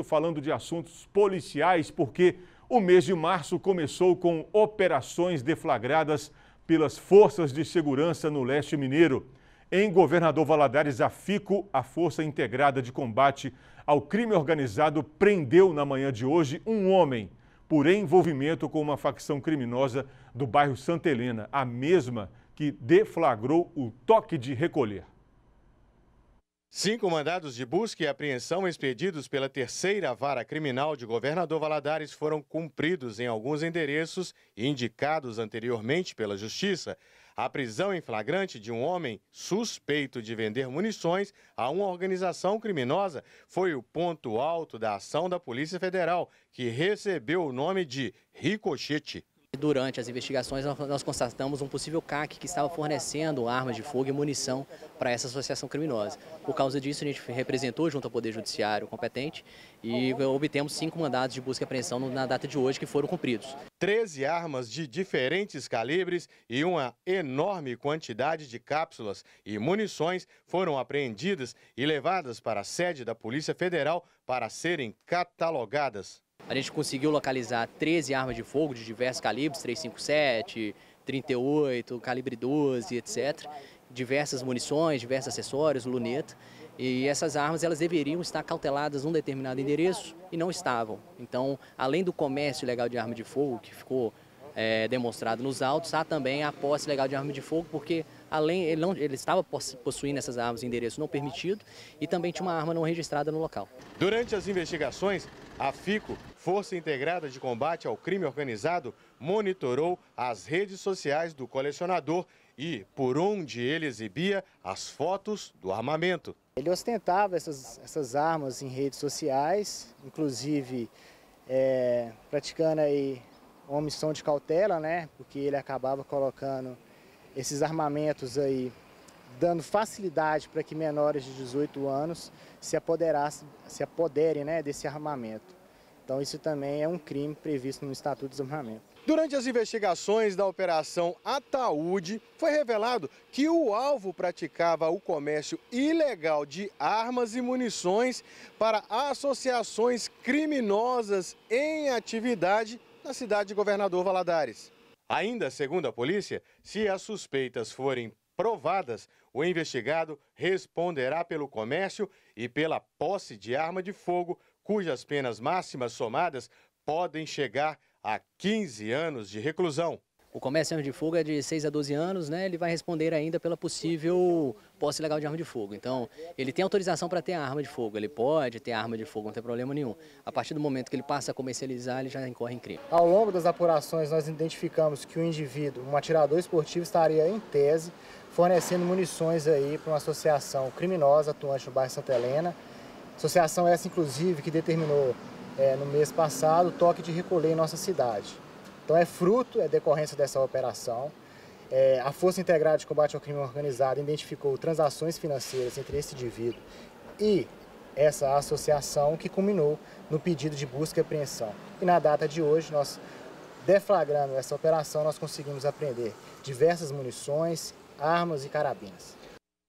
Estou falando de assuntos policiais porque o mês de março começou com operações deflagradas pelas forças de segurança no leste mineiro. Em Governador Valadares, a FICO, a Força Integrada de Combate ao Crime Organizado, prendeu na manhã de hoje um homem por envolvimento com uma facção criminosa do bairro Santa Helena, a mesma que deflagrou o toque de recolher. Cinco mandados de busca e apreensão expedidos pela terceira vara criminal de governador Valadares foram cumpridos em alguns endereços indicados anteriormente pela Justiça. A prisão em flagrante de um homem suspeito de vender munições a uma organização criminosa foi o ponto alto da ação da Polícia Federal, que recebeu o nome de ricochete durante as investigações nós constatamos um possível CAC que estava fornecendo armas de fogo e munição para essa associação criminosa. Por causa disso, a gente representou junto ao Poder Judiciário competente e obtemos cinco mandados de busca e apreensão na data de hoje que foram cumpridos. treze armas de diferentes calibres e uma enorme quantidade de cápsulas e munições foram apreendidas e levadas para a sede da Polícia Federal para serem catalogadas. A gente conseguiu localizar 13 armas de fogo de diversos calibres, 357, 38, calibre 12, etc. Diversas munições, diversos acessórios, luneta. E essas armas elas deveriam estar cauteladas num determinado endereço e não estavam. Então, além do comércio legal de arma de fogo, que ficou é, demonstrado nos autos, há também a posse legal de arma de fogo, porque além ele, não, ele estava possuindo essas armas em endereço não permitido e também tinha uma arma não registrada no local. Durante as investigações, a FICO, Força Integrada de Combate ao Crime Organizado, monitorou as redes sociais do colecionador e por onde ele exibia as fotos do armamento. Ele ostentava essas, essas armas em redes sociais, inclusive é, praticando aí uma omissão de cautela, né? Porque ele acabava colocando esses armamentos aí, dando facilidade para que menores de 18 anos se, apoderasse, se apoderem né, desse armamento. Então isso também é um crime previsto no Estatuto de Desarmamento. Durante as investigações da Operação Ataúde, foi revelado que o alvo praticava o comércio ilegal de armas e munições para associações criminosas em atividade na cidade de Governador Valadares. Ainda segundo a polícia, se as suspeitas forem provadas, o investigado responderá pelo comércio e pela posse de arma de fogo cujas penas máximas somadas podem chegar a 15 anos de reclusão. O comércio de arma de fogo é de 6 a 12 anos, né? Ele vai responder ainda pela possível posse ilegal de arma de fogo. Então, ele tem autorização para ter a arma de fogo, ele pode ter arma de fogo, não tem problema nenhum. A partir do momento que ele passa a comercializar, ele já incorre em crime. Ao longo das apurações, nós identificamos que o indivíduo, um atirador esportivo, estaria em tese fornecendo munições aí para uma associação criminosa atuante no bairro Santa Helena, Associação essa, inclusive, que determinou é, no mês passado o toque de recolher em nossa cidade. Então é fruto, é decorrência dessa operação. É, a Força Integrada de Combate ao Crime Organizado identificou transações financeiras entre esse indivíduo e essa associação que culminou no pedido de busca e apreensão. E na data de hoje, nós deflagrando essa operação, nós conseguimos apreender diversas munições, armas e carabinas.